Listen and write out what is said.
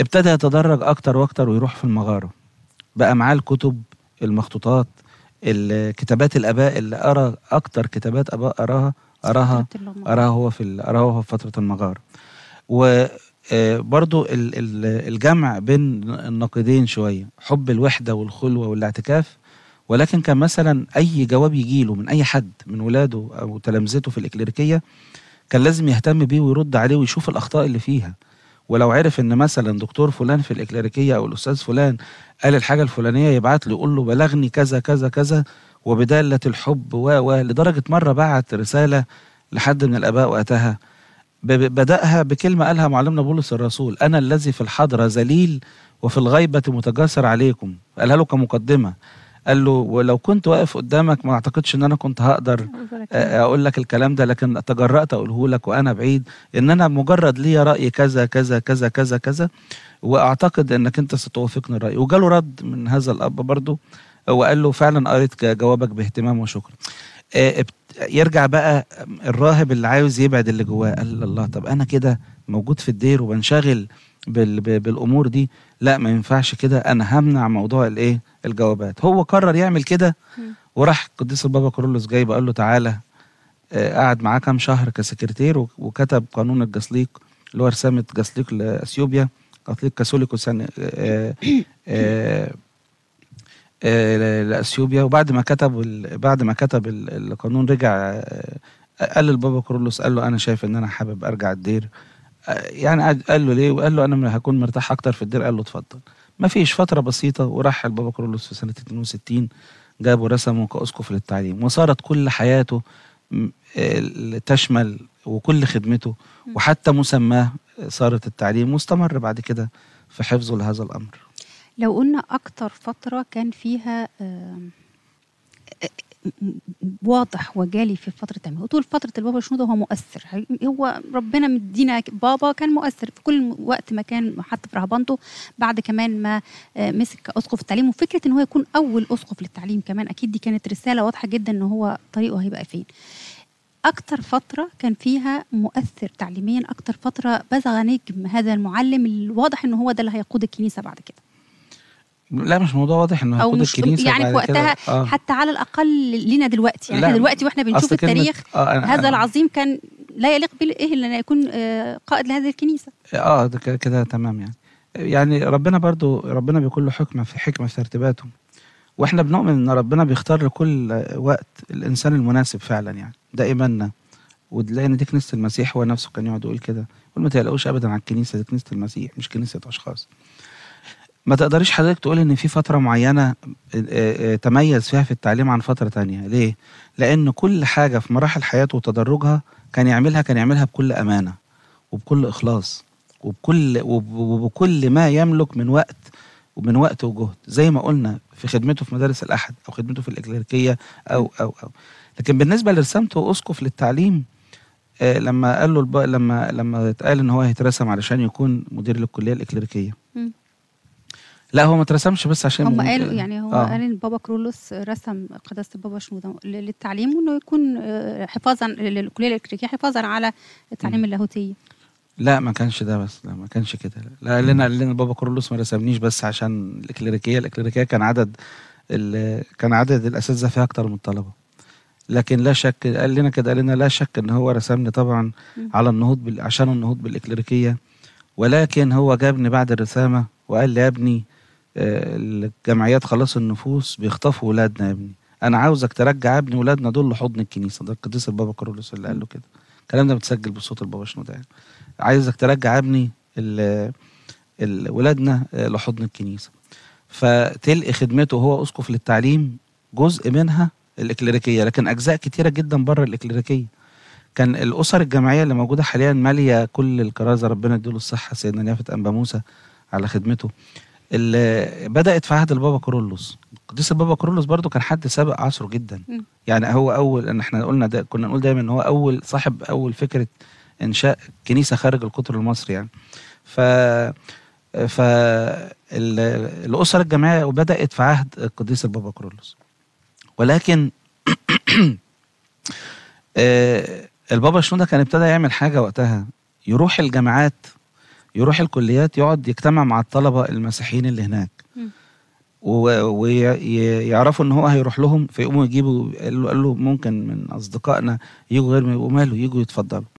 ابتدى يتدرج أكتر وأكتر ويروح في المغارة بقى معاه الكتب المخطوطات الكتابات الآباء اللي أرى أكتر كتابات آباء أراها أراها أراها هو في أراها هو في فترة المغارة و آه، برضو الجمع بين النقيضين شوية حب الوحدة والخلوة والاعتكاف ولكن كان مثلا أي جواب يجيله من أي حد من ولاده أو تلامذته في الإكليريكية كان لازم يهتم بيه ويرد عليه ويشوف الأخطاء اللي فيها ولو عرف ان مثلا دكتور فلان في الاكليريكيه او الاستاذ فلان قال الحاجه الفلانيه يبعت له يقول له بلغني كذا كذا كذا وبداله الحب و و لدرجه مره بعت رساله لحد من الاباء وقتها بدأها بكلمة قالها معلمنا بولس الرسول أنا الذي في الحضرة ذليل وفي الغيبة متجاسر عليكم قالها له كمقدمة قال له ولو كنت واقف قدامك ما اعتقدش ان انا كنت هقدر آه، اقول لك الكلام ده لكن تجرأت اقوله لك وانا بعيد ان انا مجرد ليا راي كذا كذا كذا كذا كذا واعتقد انك انت ستوافقني الراي وجاله رد من هذا الاب برضه وقال له فعلا قريت جوابك باهتمام وشكر آه، يرجع بقى الراهب اللي عايز يبعد اللي جواه قال الله طب انا كده موجود في الدير وبنشغل بالامور دي لا ما ينفعش كده انا همنع موضوع الايه الجوابات هو قرر يعمل كده وراح قديس البابا كرولوس جاي بقول له تعالى آه، قعد معاه كام شهر كسكرتير وكتب قانون الجسليق اللي هو رسامه جسليق لاثيوبيا جسليق كاثوليك آه، آه، لاثيوبيا وبعد ما كتب بعد ما كتب القانون رجع قال للبابا كرولوس قال له انا شايف ان انا حابب ارجع الدير يعني قال له ليه وقال له انا هكون مرتاح اكتر في الدير قال له اتفضل ما فيش فتره بسيطه ورحل بابا كرولوس في سنه 62 جابوا رسمه كاسقف للتعليم وصارت كل حياته تشمل وكل خدمته وحتى مسماه صارت التعليم واستمر بعد كده في حفظه لهذا الامر لو قلنا اكتر فتره كان فيها واضح وجالي في فترة عمر وطول فترة البابا شنودة هو مؤثر هو ربنا مدينا بابا كان مؤثر في كل وقت ما كان حتى في رهبانته بعد كمان ما آه، مسك أسقف التعليم وفكرة إن هو يكون أول أسقف للتعليم كمان أكيد دي كانت رسالة واضحة جدا إن هو طريقه هيبقى فين أكتر فترة كان فيها مؤثر تعليميا أكتر فترة بزغ نجم هذا المعلم الواضح إن هو ده اللي هيقود الكنيسة بعد كده لا مش موضوع واضح انه هيقود الكنيسة يعني في وقتها آه. حتى على الاقل لنا دلوقتي يعني احنا دلوقتي واحنا بنشوف التاريخ آه أنا هذا أنا العظيم كان لا يليق به إيه الا ان يكون آه قائد لهذه الكنيسه اه كده تمام يعني يعني ربنا برضو ربنا بيكون له حكمه في حكمه في ترتيباته واحنا بنؤمن ان ربنا بيختار لكل وقت الانسان المناسب فعلا يعني ده ايماننا وتلاقي ان دي كنيسه المسيح هو نفسه كان يقعد يقول كده يقول ما تقلقوش ابدا على الكنيسه دي كنيسه المسيح مش كنيسه اشخاص ما تقدريش حضرتك تقول ان في فتره معينه آه، آه، آه، تميز فيها في التعليم عن فتره تانية ليه لان كل حاجه في مراحل حياته وتدرجها كان يعملها كان يعملها بكل امانه وبكل اخلاص وبكل وبكل ما يملك من وقت ومن وقت وجهد زي ما قلنا في خدمته في مدارس الاحد او خدمته في الاكليركيه او او او لكن بالنسبه لرسامته واسقف للتعليم لما قال له لما لما اتقال ان هو هيترسم علشان يكون مدير للكليه الاكليريكيه لا هو ما اترسمش بس عشان هم قالوا يعني هو آه. قال ان بابا كرولوس رسم قداسه البابا شنوده للتعليم وانه يكون آه، حفاظا للكليه الالكتريكيه حفاظا على التعليم اللاهوتيه لا ما كانش ده بس لا ما كانش كده لا لنا لنا بابا كرولوس ما رسمنيش بس عشان الاكليريكيه الاكليريكيه كان عدد كان عدد الاساتذه فيها اكتر من الطلبه لكن لا شك قال لنا كده قال لنا لا شك ان هو رسمني طبعا على النهوض عشان النهوض بالاكليريكيه ولكن هو جابني بعد الرسامه وقال لي يا ابني الجمعيات خلاص النفوس بيخطفوا ولادنا يا ابني انا عاوزك ترجع ابني ولادنا دول لحضن الكنيسه ده القديس البابا كارولوس اللي قال له كده الكلام ده متسجل بصوت البابا شنودة يعني عايزك ترجع ابني ال ال ولادنا لحضن الكنيسه فتلقي خدمته هو اسقف للتعليم جزء منها الاكليريكيه لكن اجزاء كتيره جدا بره الاكليريكيه كان الاسر الجمعيه اللي موجوده حاليا ماليه كل الكرازه ربنا يديله الصحه سيدنا نيافه انبا موسى على خدمته اللي بدات في عهد البابا كورولوس قديس البابا كورولوس برضو كان حد سابق عصره جدا م. يعني هو اول ان احنا قلنا دا كنا نقول دايما ان هو اول صاحب اول فكره انشاء كنيسه خارج القطر المصري يعني ف ف الاسره الجامعيه بدات في عهد القديس البابا كورولوس ولكن آه، البابا شنودة كان ابتدى يعمل حاجه وقتها يروح الجامعات يروح الكليات يقعد يجتمع مع الطلبه المسيحيين اللي هناك ويعرفوا ان هو هيروح لهم فيقوموا يجيبوا قال له ممكن من اصدقائنا يجوا غير ما يبقوا ماله يجوا يتفضلوا